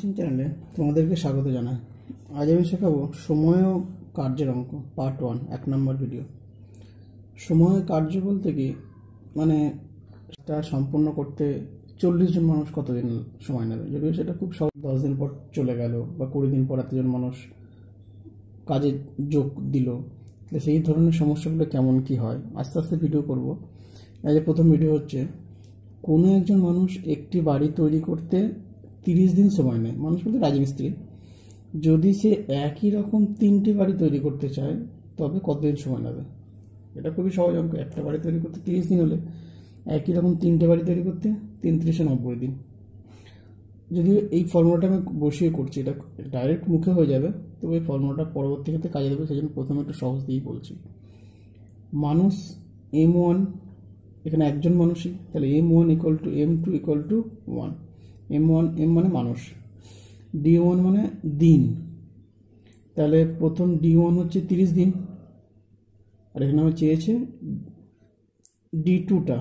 teaching চ্যানেলে তোমাদেরকে স্বাগত জানাই আজ আমি শেখাবো সময় ও কার্যের অঙ্ক পার্ট ওয়ান এক নম্বর ভিডিও সময় কার্য বলতে কি মানে সেটা সম্পূর্ণ করতে চল্লিশ জন মানুষ কতদিন সময় নেবে যদিও সেটা খুব সহজ দশ দিন পর চলে গেল বা কুড়ি দিন পর এতজন মানুষ কাজে যোগ দিল সেই ধরনের সমস্যাগুলো কেমন কি হয় আস্তে আস্তে ভিডিও করব যে প্রথম ভিডিও হচ্ছে কোনো একজন মানুষ একটি বাড়ি তৈরি করতে তিরিশ দিন সময় নেয় মানুষ বলতে রাজমিস্ত্রি যদি সে একই রকম তিনটি বাড়ি তৈরি করতে চায় তবে কতদিন সময় নেবে এটা খুবই সহজ অঙ্ক একটা বাড়ি তৈরি করতে তিরিশ দিন হলে একই রকম তিনটে বাড়ি তৈরি করতে তিন তিরিশে নব্বই দিন যদিও এই ফর্মুলাটা আমি বসিয়ে করছি এটা ডাইরেক্ট মুখে হয়ে যাবে তবে এই ফর্মুলাটা পরবর্তী ক্ষেত্রে কাজে দেবে সেই জন্য প্রথমে একটু সহজ দিয়েই বলছি মানুষ এম ওয়ান এখানে একজন মানুষই তাহলে M one equal to M two equal to one M one M মানে মানুষ ডি ওয়ান মানে দিন তাহলে প্রথম ডি ওয়ান হচ্ছে তিরিশ দিন আর এখানে আমি চেয়েছে ডি টুটা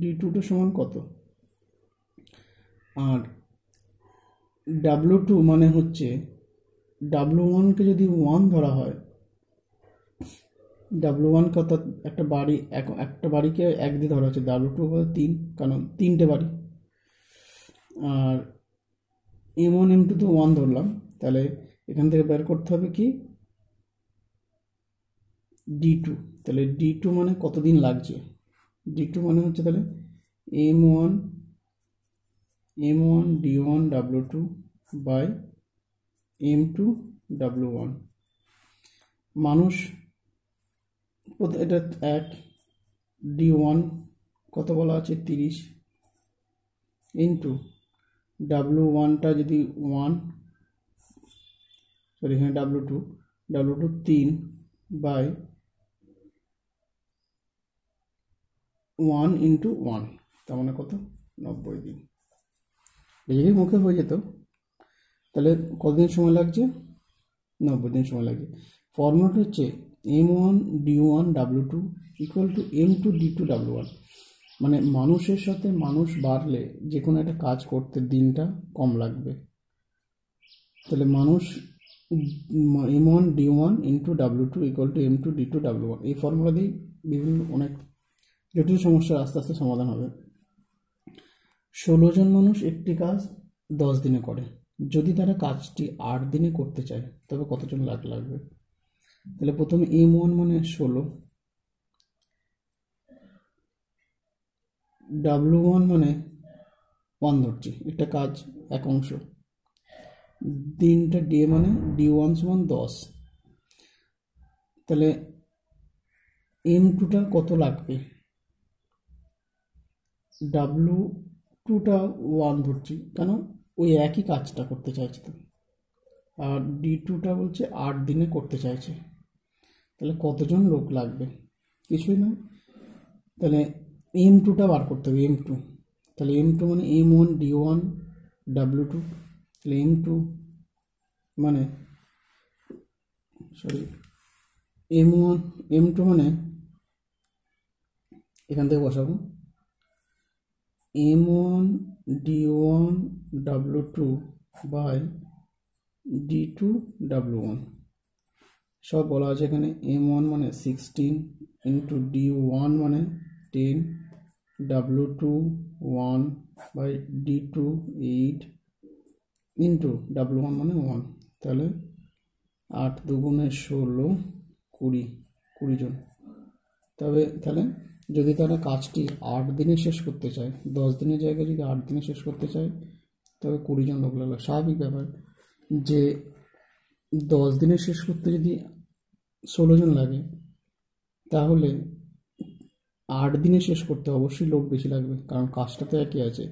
ডি টুটা সমান কত আর ডাব্লু টু মানে হচ্ছে ডাব্লু ওয়ানকে যদি ওয়ান ধরা হয় ডাব্লু ওয়ান অর্থাৎ একটা বাড়ি এক একটা বাড়িকে এক দিয়ে ধরা হচ্ছে ডাব্লু টু হলো তিন কারণ তিনটে বাড়ি আর এম ওয়ান এম টু তো ওয়ান ধরলাম তাহলে এখান থেকে বের করতে হবে কি ডি টু তাহলে ডি টু মানে কতদিন লাগছে ডি টু মানে হচ্ছে তাহলে M one M one D one W two by M two W one মানুষ এটা এক ডি ওয়ান কত বলা আছে তিরিশ ইন্টু ডাব্লু ওয়ানটা যদি ওয়ান সরি এখানে ডাব্লু টু ডাব্লু টু তিন বাই ওয়ান ইন্টু ওয়ান তার মানে কত নব্বই দিন যদি মুখে হয়ে যেত তাহলে কতদিন সময় লাগছে নব্বই দিন সময় লাগছে ফর্মুলাটা হচ্ছে M one D one W two equal to M two D two W one মানে মানুষের সাথে মানুষ বাড়লে যে কোনো একটা কাজ করতে দিনটা কম লাগবে তাহলে মানুষ M one D one into W two equal to M two D two W one এই ফর্মুলা দিয়েই বিভিন্ন অনেক জটিল সমস্যার আস্তে আস্তে সমাধান হবে ষোলো জন মানুষ একটি কাজ দশ দিনে করে যদি তারা কাজটি আট দিনে করতে চায় তবে কতজন লাগ লাগবে তাহলে প্রথমে এম ওয়ান মানে ষোলো ডাব্লু ওয়ান মানে ওয়ান পনেরোটি একটা কাজ এক অংশ দিনটা ডি মানে ডি ওয়ান সমান দশ তাহলে এম টুটা কত লাগবে ডাব্লু টুটা ওয়ান ধরছি কেন ওই একই কাজটা করতে চাইছে তুমি আর ডি টুটা বলছে আট দিনে করতে চাইছে তাহলে কতজন লোক লাগবে কিছুই না তাহলে এম টুটা বার করতে হবে এম টু তাহলে এম টু মানে M one D one W two তাহলে এম টু মানে sorry M one M two মানে এখান থেকে বসাবো M one D one W two by D two W one সব বলা আছে এখানে এম ওয়ান মানে সিক্সটিন ইন্টু ডি ওয়ান মানে ten W2 1 by D2 8 into W one মানে ওয়ান তাহলে আট দুগুণে ষোলো কুড়ি কুড়ি জন তবে তাহলে যদি তারা কাজটি আট দিনে শেষ করতে চায় দশ দিনের জায়গায় যদি আট দিনে শেষ করতে চায় তবে কুড়ি জন লোক লাগলো স্বাভাবিক ব্যাপার যে দশ দিনে শেষ করতে যদি ষোলো জন লাগে তাহলে আট দিনে শেষ করতে অবশ্যই লোক বেশি লাগবে কারণ কাজটা তো একই আছে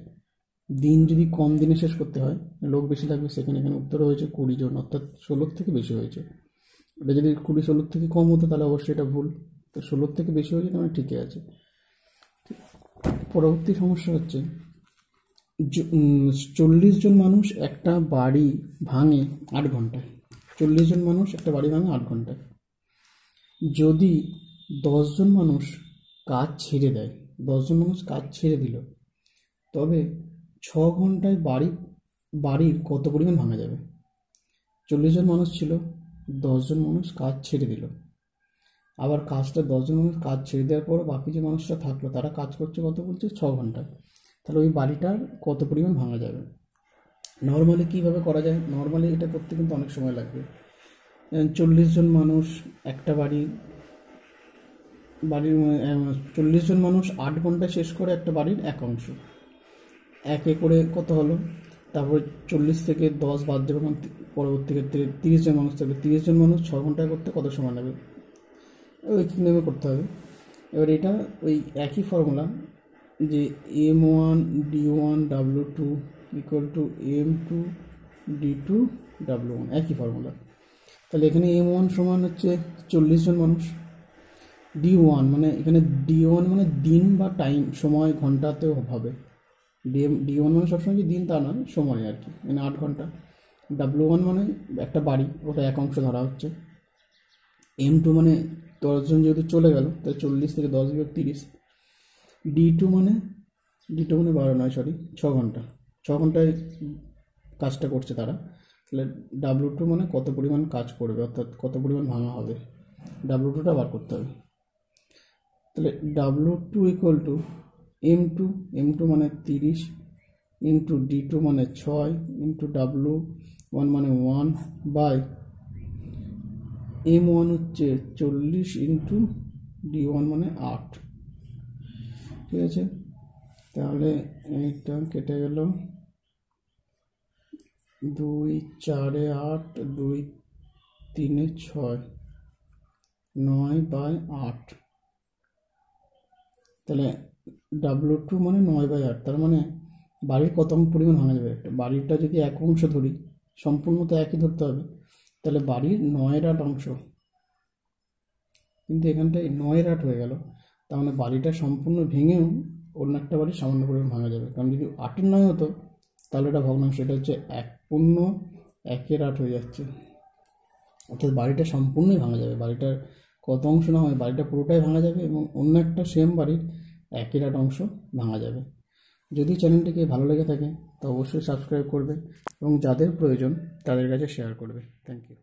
দিন যদি কম দিনে শেষ করতে হয় লোক বেশি লাগবে সেখানে এখানে উত্তরও হয়েছে কুড়ি জন অর্থাৎ ষোলোর থেকে বেশি হয়েছে এটা যদি কুড়ি ষোলোর থেকে কম হতো তাহলে অবশ্যই এটা ভুল তো ষোলোর থেকে বেশি হয়েছে তাহলে মানে ঠিকই আছে পরবর্তী সমস্যা হচ্ছে চল্লিশ জন মানুষ একটা বাড়ি ভাঙে আট ঘন্টায় চল্লিশ জন মানুষ একটা বাড়ি ভাঙে আট ঘন্টায় যদি দশজন মানুষ কাজ ছেড়ে দেয় দশজন মানুষ কাজ ছেড়ে দিল তবে ছ ঘন্টায় বাড়ি বাড়ির কত পরিমাণ ভাঙা যাবে চল্লিশ জন মানুষ ছিল দশজন মানুষ কাজ ছেড়ে দিল আবার কাজটা দশজন মানুষ কাজ ছেড়ে দেওয়ার পরও বাকি যে মানুষটা থাকলো তারা কাজ করছে কত বলছে ছ ঘন্টা তাহলে ওই বাড়িটার কত পরিমাণ ভাঙা যাবে নর্মালি কীভাবে করা যায় নর্মালি এটা করতে কিন্তু অনেক সময় লাগবে চল্লিশ জন মানুষ একটা বাড়ি বাড়ির চল্লিশ জন মানুষ আট ঘন্টা শেষ করে একটা বাড়ির এক অংশ এক করে কত হলো তারপরে চল্লিশ থেকে দশ বাদ দেবে কারণ পরবর্তী ক্ষেত্রে তিরিশ জন মানুষ থাকবে তিরিশ জন মানুষ ছ ঘন্টায় করতে কত সময় লাগবে ওই নেমে করতে হবে এবার এটা ওই একই ফর্মুলা যে M one D one W two equal to M two D two W one একই ফর্মুলা তাহলে এখানে এম ওয়ান সমান হচ্ছে চল্লিশ জন মানুষ ডি ওয়ান মানে এখানে ডি ওয়ান মানে দিন বা টাইম সময় ঘন্টাতেও হবে ডিএম ডি ওয়ান মানে সবসময় যে দিন তা নয় সময় আর কি মানে আট ঘন্টা ডাব্লু ওয়ান মানে একটা বাড়ি ওটা এক অংশ ধরা হচ্ছে এম টু মানে দশজন যেহেতু চলে গেল তাই চল্লিশ থেকে দশ বিয়োগ তিরিশ ডি টু মানে ডি টু মানে বারো নয় সরি ছ ঘন্টা ছ ঘন্টায় কাজটা করছে তারা তাহলে ডাব্লু টু মানে কত পরিমাণ কাজ করবে অর্থাৎ কত পরিমাণ ভাঙা হবে ডাব্লু টুটা বার করতে হবে তাহলে W two equal to M two M two মানে তিরিশ ইন্টু ডি টু মানে ছয় ইন্টু ডাব্লু ওয়ান মানে ওয়ান বাই এম ওয়ান হচ্ছে চল্লিশ ইন্টু ডি ওয়ান মানে আট ঠিক আছে তাহলে এইটা কেটে গেল দুই চারে আট দুই তিনে ছয় নয় বাই আট তাহলে ডাব্লু টু মানে নয় বাই আট তার মানে বাড়ির কত পরিমাণ ভাঙা যাবে বাড়িটা যদি এক অংশ ধরি সম্পূর্ণ তো একই ধরতে হবে তাহলে বাড়ির নয়ের আট অংশ কিন্তু এখানটায় নয়ের আট হয়ে গেল মানে বাড়িটা সম্পূর্ণ ভেঙেও অন্য একটা বাড়ি সামান্য পরিমাণ ভাঙা যাবে কারণ যদি আটের নয় হতো তাহলে এটা ভগ্নাংশ এটা হচ্ছে এক পূর্ণ একের আট হয়ে যাচ্ছে অর্থাৎ বাড়িটা সম্পূর্ণই ভাঙা যাবে বাড়িটার কত অংশ না হয় বাড়িটা পুরোটাই ভাঙা যাবে এবং অন্য একটা সেম বাড়ির একই রাট অংশ ভাঙা যাবে যদি চ্যানেলটিকে ভালো লেগে থাকে তো অবশ্যই সাবস্ক্রাইব করবে এবং যাদের প্রয়োজন তাদের কাছে শেয়ার করবে থ্যাংক ইউ